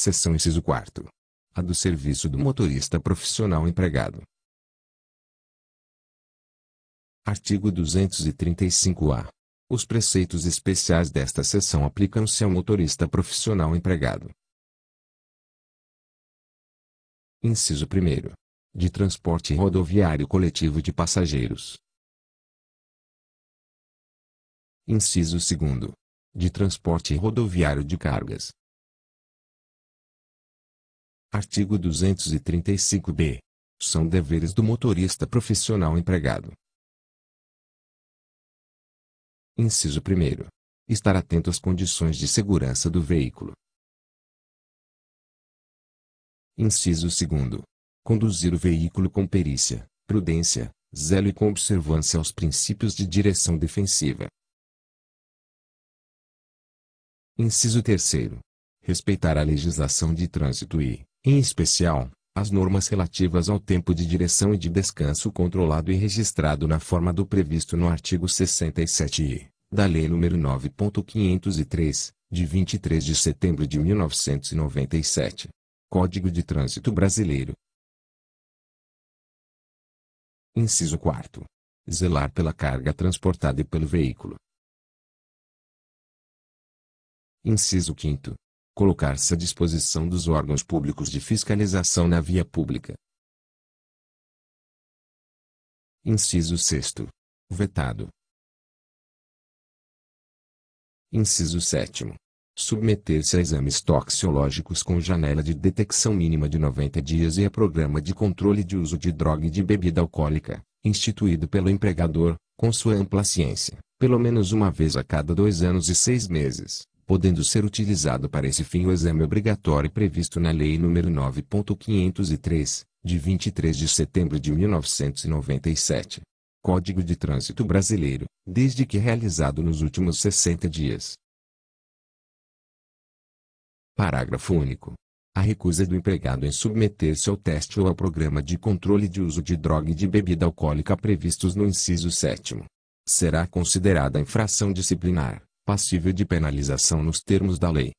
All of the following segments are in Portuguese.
seção inciso 4 a do serviço do motorista profissional empregado. Artigo 235-A. Os preceitos especiais desta seção aplicam-se ao motorista profissional empregado. Inciso 1. De transporte rodoviário coletivo de passageiros. Inciso 2. De transporte rodoviário de cargas. Artigo 235b. São deveres do motorista profissional empregado. Inciso 1. Estar atento às condições de segurança do veículo. Inciso 2. Conduzir o veículo com perícia, prudência, zelo e com observância aos princípios de direção defensiva. Inciso 3. Respeitar a legislação de trânsito e, em especial, as normas relativas ao tempo de direção e de descanso controlado e registrado na forma do previsto no artigo 67-I da Lei nº 9.503, de 23 de setembro de 1997. Código de Trânsito Brasileiro. Inciso 4. Zelar pela carga transportada e pelo veículo. Inciso 5 colocar-se à disposição dos órgãos públicos de fiscalização na via pública. Inciso 6. Vetado. Inciso 7. Submeter-se a exames toxiológicos com janela de detecção mínima de 90 dias e a programa de controle de uso de droga e de bebida alcoólica, instituído pelo empregador, com sua ampla ciência, pelo menos uma vez a cada dois anos e seis meses podendo ser utilizado para esse fim o exame obrigatório previsto na Lei nº 9.503, de 23 de setembro de 1997. Código de Trânsito Brasileiro, desde que realizado nos últimos 60 dias. Parágrafo único. A recusa do empregado em submeter-se ao teste ou ao programa de controle de uso de droga e de bebida alcoólica previstos no inciso 7 será considerada infração disciplinar passível de penalização nos termos da lei.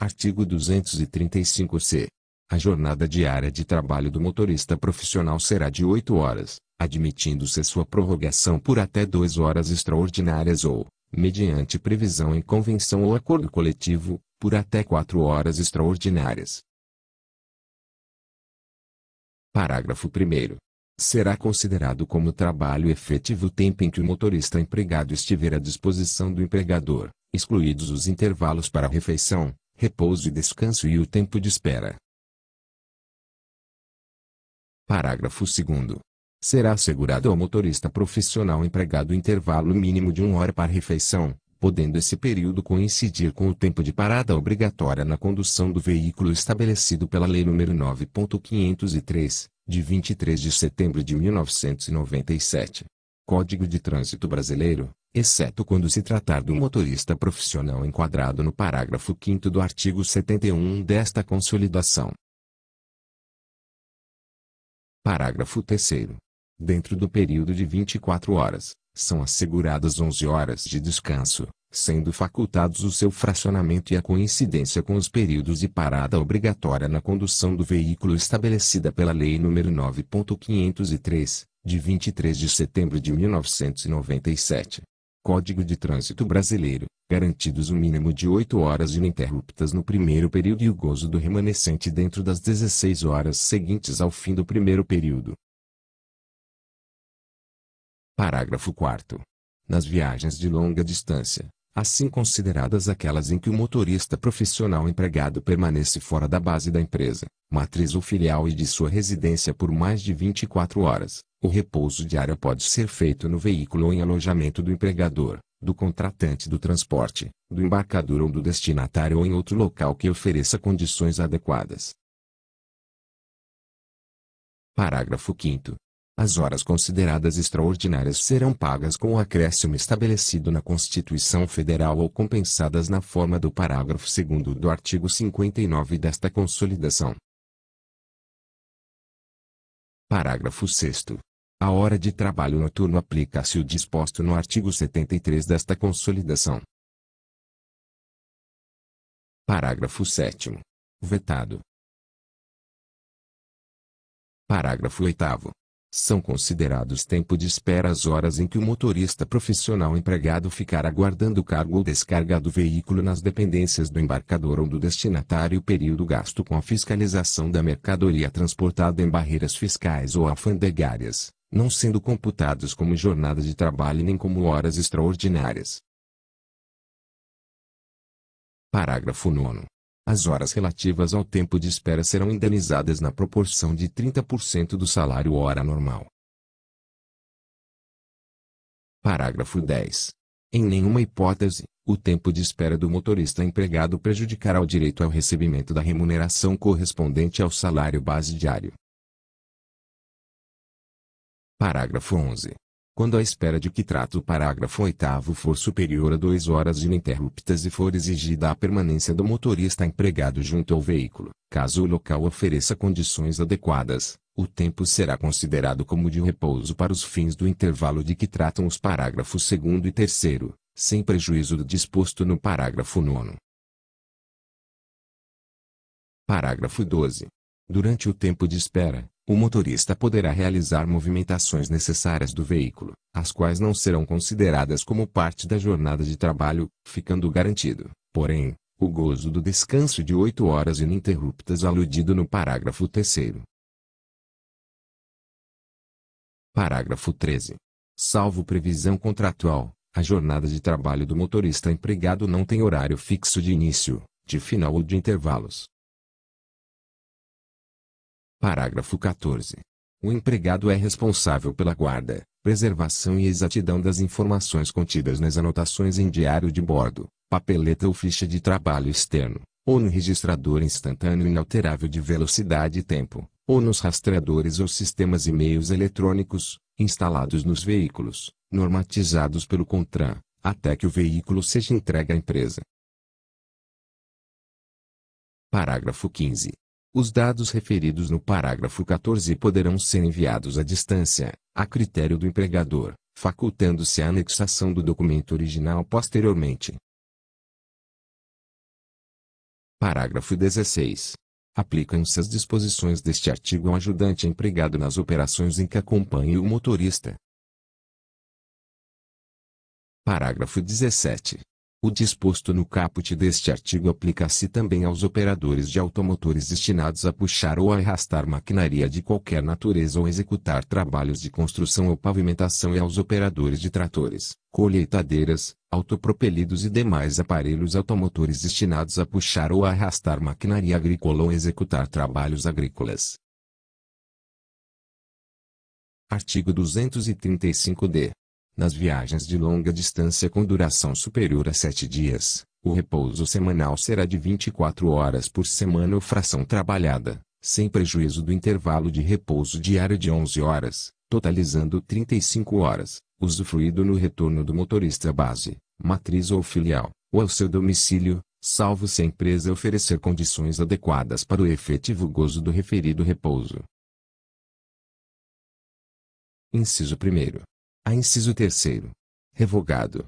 Artigo 235-C. A jornada diária de trabalho do motorista profissional será de 8 horas, admitindo-se sua prorrogação por até 2 horas extraordinárias ou, mediante previsão em convenção ou acordo coletivo, por até 4 horas extraordinárias. Parágrafo 1 será considerado como trabalho efetivo o tempo em que o motorista empregado estiver à disposição do empregador, excluídos os intervalos para refeição, repouso e descanso e o tempo de espera. Parágrafo 2. Será assegurado ao motorista profissional empregado intervalo mínimo de uma hora para refeição, podendo esse período coincidir com o tempo de parada obrigatória na condução do veículo estabelecido pela Lei nº 9.503, de 23 de setembro de 1997. Código de Trânsito Brasileiro, exceto quando se tratar do motorista profissional enquadrado no parágrafo 5 do artigo 71 desta Consolidação. Parágrafo 3. Dentro do período de 24 horas, são asseguradas 11 horas de descanso, sendo facultados o seu fracionamento e a coincidência com os períodos de parada obrigatória na condução do veículo estabelecida pela Lei nº 9.503, de 23 de setembro de 1997. Código de Trânsito Brasileiro, garantidos o um mínimo de 8 horas ininterruptas no primeiro período e o gozo do remanescente dentro das 16 horas seguintes ao fim do primeiro período. Parágrafo 4 Nas viagens de longa distância, assim consideradas aquelas em que o motorista profissional empregado permanece fora da base da empresa, matriz ou filial e de sua residência por mais de 24 horas, o repouso diário pode ser feito no veículo ou em alojamento do empregador, do contratante do transporte, do embarcador ou do destinatário ou em outro local que ofereça condições adequadas. Parágrafo 5 as horas consideradas extraordinárias serão pagas com o acréscimo estabelecido na Constituição Federal ou compensadas na forma do parágrafo 2 do artigo 59 desta Consolidação. Parágrafo 6 A hora de trabalho noturno aplica-se o disposto no artigo 73 desta Consolidação. Parágrafo 7 Vetado. Parágrafo 8 são considerados tempo de espera as horas em que o motorista profissional empregado ficar aguardando o cargo ou descarga do veículo nas dependências do embarcador ou do destinatário o período gasto com a fiscalização da mercadoria transportada em barreiras fiscais ou alfandegárias, não sendo computados como jornada de trabalho nem como horas extraordinárias. Parágrafo 9 as horas relativas ao tempo de espera serão indenizadas na proporção de 30% do salário hora normal. Parágrafo 10. Em nenhuma hipótese, o tempo de espera do motorista empregado prejudicará o direito ao recebimento da remuneração correspondente ao salário base diário. Parágrafo 11 quando a espera de que trata o parágrafo 8 for superior a 2 horas ininterruptas e for exigida a permanência do motorista empregado junto ao veículo, caso o local ofereça condições adequadas, o tempo será considerado como de repouso para os fins do intervalo de que tratam os parágrafos 2 e 3, sem prejuízo do disposto no parágrafo 9. Parágrafo 12. Durante o tempo de espera, o motorista poderá realizar movimentações necessárias do veículo, as quais não serão consideradas como parte da jornada de trabalho, ficando garantido, porém, o gozo do descanso de oito horas ininterruptas aludido no parágrafo 3. Parágrafo 13. Salvo previsão contratual, a jornada de trabalho do motorista empregado não tem horário fixo de início, de final ou de intervalos, Parágrafo 14. O empregado é responsável pela guarda, preservação e exatidão das informações contidas nas anotações em diário de bordo, papeleta ou ficha de trabalho externo, ou no registrador instantâneo inalterável de velocidade e tempo, ou nos rastreadores ou sistemas e meios eletrônicos, instalados nos veículos, normatizados pelo CONTRAN, até que o veículo seja entregue à empresa. Parágrafo 15. Os dados referidos no parágrafo 14 poderão ser enviados à distância, a critério do empregador, facultando-se a anexação do documento original posteriormente. Parágrafo 16. Aplicam-se as disposições deste artigo ao ajudante empregado nas operações em que acompanhe o motorista. Parágrafo 17. O disposto no caput deste artigo aplica-se também aos operadores de automotores destinados a puxar ou a arrastar maquinaria de qualquer natureza ou executar trabalhos de construção ou pavimentação e aos operadores de tratores, colheitadeiras, autopropelidos e demais aparelhos automotores destinados a puxar ou a arrastar maquinaria agrícola ou executar trabalhos agrícolas. Artigo 235-D. Nas viagens de longa distância com duração superior a 7 dias, o repouso semanal será de 24 horas por semana ou fração trabalhada, sem prejuízo do intervalo de repouso diário de 11 horas, totalizando 35 horas, usufruído no retorno do motorista à base, matriz ou filial, ou ao seu domicílio, salvo se a empresa oferecer condições adequadas para o efetivo gozo do referido repouso. Inciso 1 a inciso terceiro. Revogado.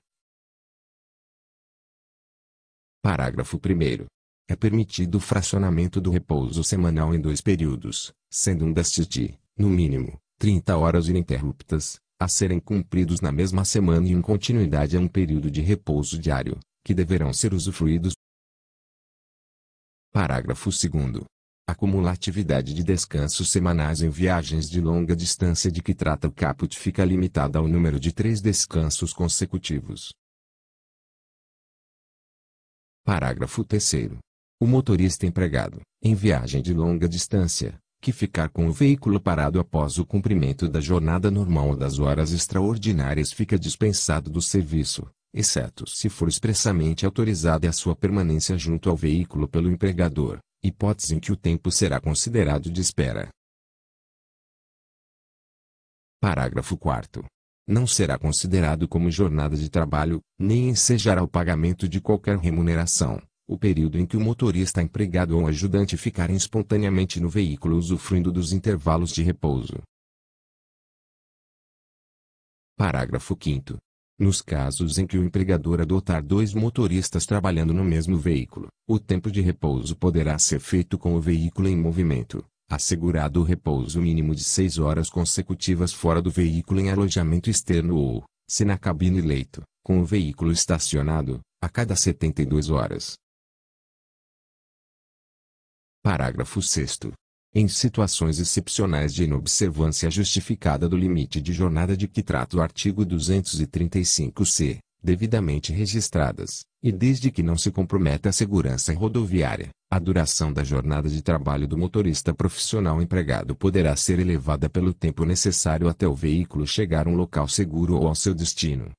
Parágrafo 1 É permitido o fracionamento do repouso semanal em dois períodos, sendo um destes de, no mínimo, 30 horas ininterruptas, a serem cumpridos na mesma semana e em continuidade a um período de repouso diário, que deverão ser usufruídos. Parágrafo 2 acumulatividade de descansos semanais em viagens de longa distância de que trata o caput fica limitada ao número de três descansos consecutivos. Parágrafo 3. O motorista empregado, em viagem de longa distância, que ficar com o veículo parado após o cumprimento da jornada normal ou das horas extraordinárias fica dispensado do serviço, exceto se for expressamente autorizada a sua permanência junto ao veículo pelo empregador, hipótese em que o tempo será considerado de espera. Parágrafo 4 não será considerado como jornada de trabalho, nem ensejará o pagamento de qualquer remuneração, o período em que o motorista empregado ou ajudante ficarem espontaneamente no veículo usufruindo dos intervalos de repouso. Parágrafo 5 nos casos em que o empregador adotar dois motoristas trabalhando no mesmo veículo, o tempo de repouso poderá ser feito com o veículo em movimento, assegurado o repouso mínimo de seis horas consecutivas fora do veículo em alojamento externo ou, se na cabine leito, com o veículo estacionado, a cada 72 horas. Parágrafo 6 em situações excepcionais de inobservância justificada do limite de jornada de que trata o artigo 235-C, devidamente registradas, e desde que não se comprometa a segurança rodoviária, a duração da jornada de trabalho do motorista profissional empregado poderá ser elevada pelo tempo necessário até o veículo chegar a um local seguro ou ao seu destino.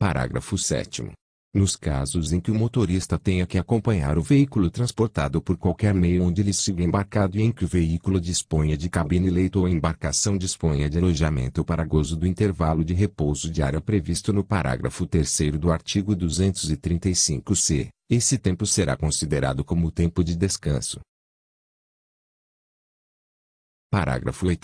Parágrafo 7 nos casos em que o motorista tenha que acompanhar o veículo transportado por qualquer meio onde ele siga embarcado e em que o veículo disponha de cabine leito ou a embarcação disponha de alojamento para gozo do intervalo de repouso diário previsto no parágrafo 3 do artigo 235-C, esse tempo será considerado como tempo de descanso. Parágrafo 8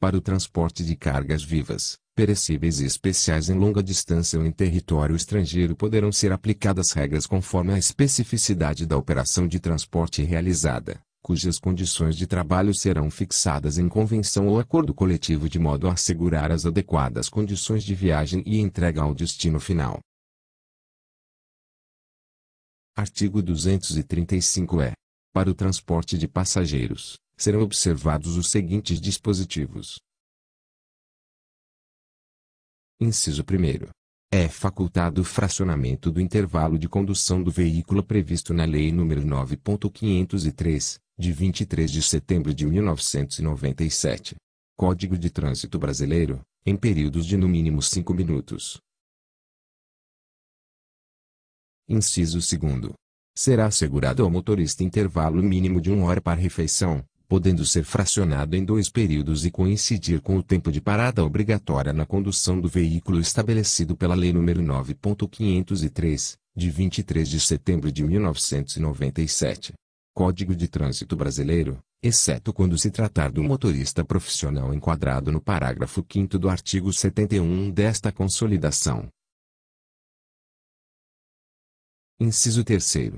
para o transporte de cargas vivas, perecíveis e especiais em longa distância ou em território estrangeiro poderão ser aplicadas regras conforme a especificidade da operação de transporte realizada, cujas condições de trabalho serão fixadas em convenção ou acordo coletivo de modo a assegurar as adequadas condições de viagem e entrega ao destino final. Artigo 235-E. Para o transporte de passageiros, serão observados os seguintes dispositivos. Inciso 1. É facultado o fracionamento do intervalo de condução do veículo previsto na Lei nº 9.503, de 23 de setembro de 1997. Código de Trânsito Brasileiro, em períodos de no mínimo 5 minutos. Inciso 2 será assegurado ao motorista intervalo mínimo de uma hora para refeição, podendo ser fracionado em dois períodos e coincidir com o tempo de parada obrigatória na condução do veículo estabelecido pela Lei nº 9.503, de 23 de setembro de 1997. Código de Trânsito Brasileiro, exceto quando se tratar do motorista profissional enquadrado no parágrafo 5 do artigo 71 desta Consolidação Inciso 3.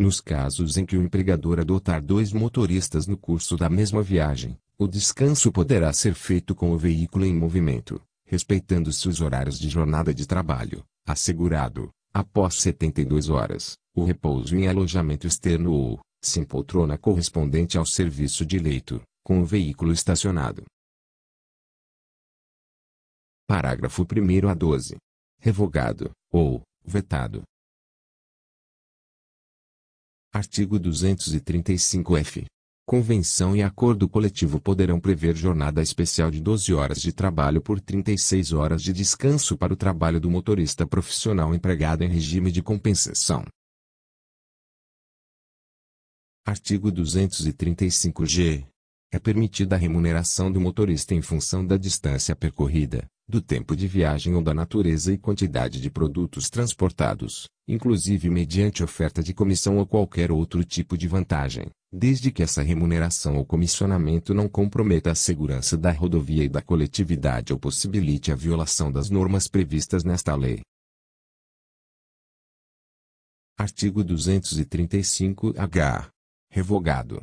Nos casos em que o empregador adotar dois motoristas no curso da mesma viagem, o descanso poderá ser feito com o veículo em movimento, respeitando-se os horários de jornada de trabalho, assegurado, após 72 horas, o repouso em alojamento externo ou, se em poltrona correspondente ao serviço de leito, com o veículo estacionado. Parágrafo 1 a 12. Revogado, ou, vetado, Artigo 235-F. Convenção e acordo coletivo poderão prever jornada especial de 12 horas de trabalho por 36 horas de descanso para o trabalho do motorista profissional empregado em regime de compensação. Artigo 235-G. É permitida a remuneração do motorista em função da distância percorrida, do tempo de viagem ou da natureza e quantidade de produtos transportados, inclusive mediante oferta de comissão ou qualquer outro tipo de vantagem, desde que essa remuneração ou comissionamento não comprometa a segurança da rodovia e da coletividade ou possibilite a violação das normas previstas nesta lei. Artigo 235-H. Revogado